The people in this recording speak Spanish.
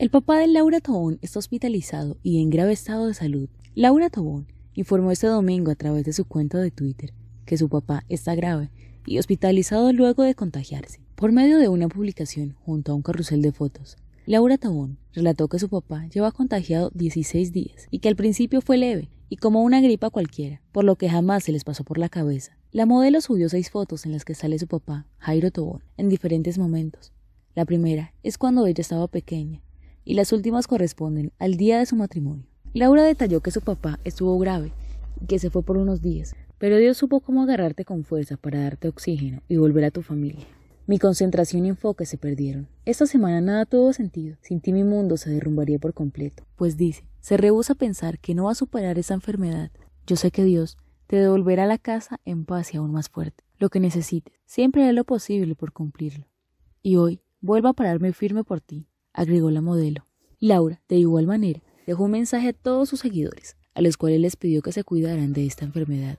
El papá de Laura Tobón está hospitalizado y en grave estado de salud. Laura Tobón informó este domingo a través de su cuenta de Twitter que su papá está grave y hospitalizado luego de contagiarse. Por medio de una publicación junto a un carrusel de fotos, Laura Tobón relató que su papá lleva contagiado 16 días y que al principio fue leve y como una gripa cualquiera, por lo que jamás se les pasó por la cabeza. La modelo subió seis fotos en las que sale su papá, Jairo Tobón, en diferentes momentos. La primera es cuando ella estaba pequeña y las últimas corresponden al día de su matrimonio. Laura detalló que su papá estuvo grave y que se fue por unos días, pero Dios supo cómo agarrarte con fuerza para darte oxígeno y volver a tu familia. Mi concentración y enfoque se perdieron. Esta semana nada tuvo sentido. Sin ti mi mundo se derrumbaría por completo. Pues dice, se rehúsa a pensar que no va a superar esa enfermedad. Yo sé que Dios te devolverá a la casa en paz y aún más fuerte. Lo que necesites. Siempre haré lo posible por cumplirlo. Y hoy vuelvo a pararme firme por ti, agregó la modelo. Laura, de igual manera, dejó un mensaje a todos sus seguidores, a los cuales les pidió que se cuidaran de esta enfermedad